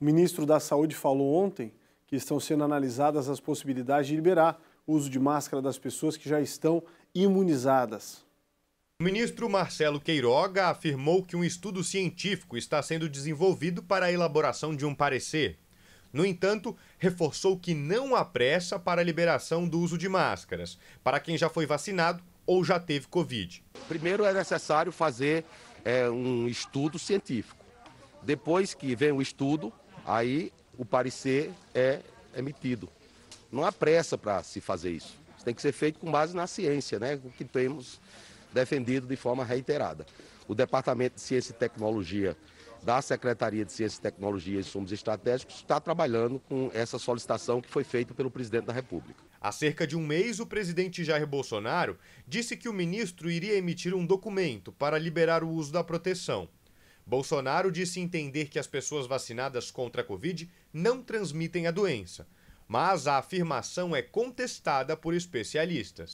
O ministro da Saúde falou ontem que estão sendo analisadas as possibilidades de liberar o uso de máscara das pessoas que já estão imunizadas. O ministro Marcelo Queiroga afirmou que um estudo científico está sendo desenvolvido para a elaboração de um parecer. No entanto, reforçou que não há pressa para a liberação do uso de máscaras para quem já foi vacinado ou já teve Covid. Primeiro é necessário fazer é, um estudo científico. Depois que vem o estudo, Aí o parecer é emitido. Não há pressa para se fazer isso. Isso tem que ser feito com base na ciência, né? O que temos defendido de forma reiterada. O Departamento de Ciência e Tecnologia da Secretaria de Ciência e Tecnologia e Insumos Estratégicos está trabalhando com essa solicitação que foi feita pelo presidente da República. Há cerca de um mês, o presidente Jair Bolsonaro disse que o ministro iria emitir um documento para liberar o uso da proteção. Bolsonaro disse entender que as pessoas vacinadas contra a Covid não transmitem a doença, mas a afirmação é contestada por especialistas.